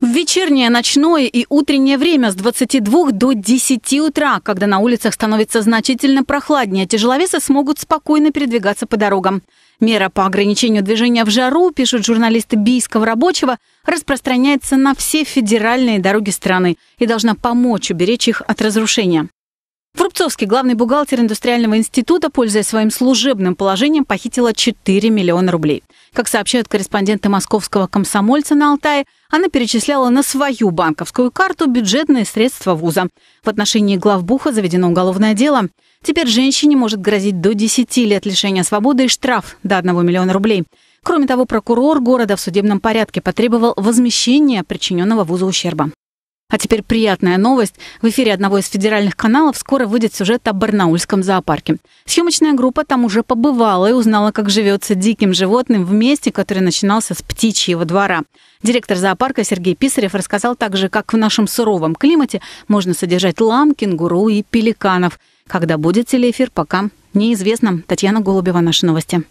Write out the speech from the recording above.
В вечернее, ночное и утреннее время с 22 до 10 утра, когда на улицах становится значительно прохладнее, тяжеловесы смогут спокойно передвигаться по дорогам. Мера по ограничению движения в жару, пишут журналисты Бийского рабочего, распространяется на все федеральные дороги страны и должна помочь уберечь их от разрушения. Рубцовский, главный бухгалтер Индустриального института, пользуясь своим служебным положением, похитила 4 миллиона рублей. Как сообщают корреспонденты московского комсомольца на Алтае, она перечисляла на свою банковскую карту бюджетные средства вуза. В отношении главбуха заведено уголовное дело. Теперь женщине может грозить до 10 лет лишения свободы и штраф до 1 миллиона рублей. Кроме того, прокурор города в судебном порядке потребовал возмещения причиненного вузу ущерба. А теперь приятная новость. В эфире одного из федеральных каналов скоро выйдет сюжет о Барнаульском зоопарке. Съемочная группа там уже побывала и узнала, как живется диким животным в месте, который начинался с птичьего двора. Директор зоопарка Сергей Писарев рассказал также, как в нашем суровом климате можно содержать лам, кенгуру и пеликанов. Когда будет телеэфир, пока неизвестно. Татьяна Голубева, наши новости.